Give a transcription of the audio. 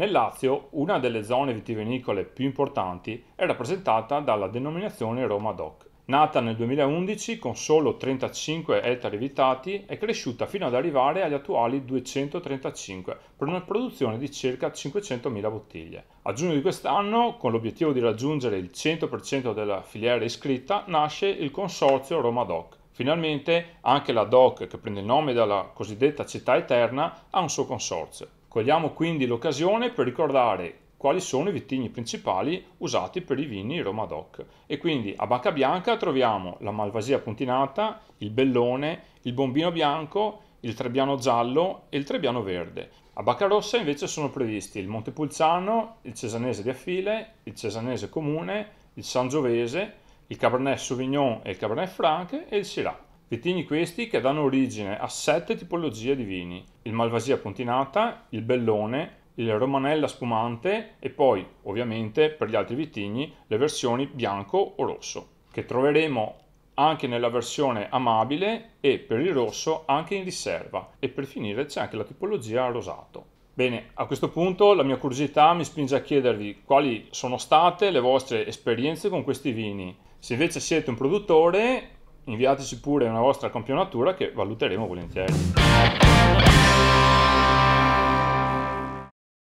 Nel Lazio una delle zone vitivinicole più importanti è rappresentata dalla denominazione Roma DOC. Nata nel 2011 con solo 35 ettari evitati, è cresciuta fino ad arrivare agli attuali 235 per una produzione di circa 500.000 bottiglie. A giugno di quest'anno, con l'obiettivo di raggiungere il 100% della filiera iscritta, nasce il consorzio Roma DOC. Finalmente anche la DOC, che prende il nome dalla cosiddetta città eterna, ha un suo consorzio. Cogliamo quindi l'occasione per ricordare quali sono i vitigni principali usati per i vini Roma DOC. E quindi a Bacca Bianca troviamo la Malvasia puntinata, il Bellone, il Bombino Bianco, il Trebbiano Giallo e il Trebbiano Verde. A Bacca Rossa invece sono previsti il Montepulciano, il Cesanese di Affile, il Cesanese Comune, il Sangiovese, il Cabernet Sauvignon e il Cabernet Franc e il Syrah. Vitigni questi che danno origine a sette tipologie di vini: il Malvasia puntinata, il Bellone, il Romanella spumante e poi, ovviamente, per gli altri vitigni, le versioni bianco o rosso, che troveremo anche nella versione amabile e per il rosso anche in riserva e per finire c'è anche la tipologia rosato. Bene, a questo punto la mia curiosità mi spinge a chiedervi quali sono state le vostre esperienze con questi vini. Se invece siete un produttore, inviateci pure una vostra campionatura che valuteremo volentieri.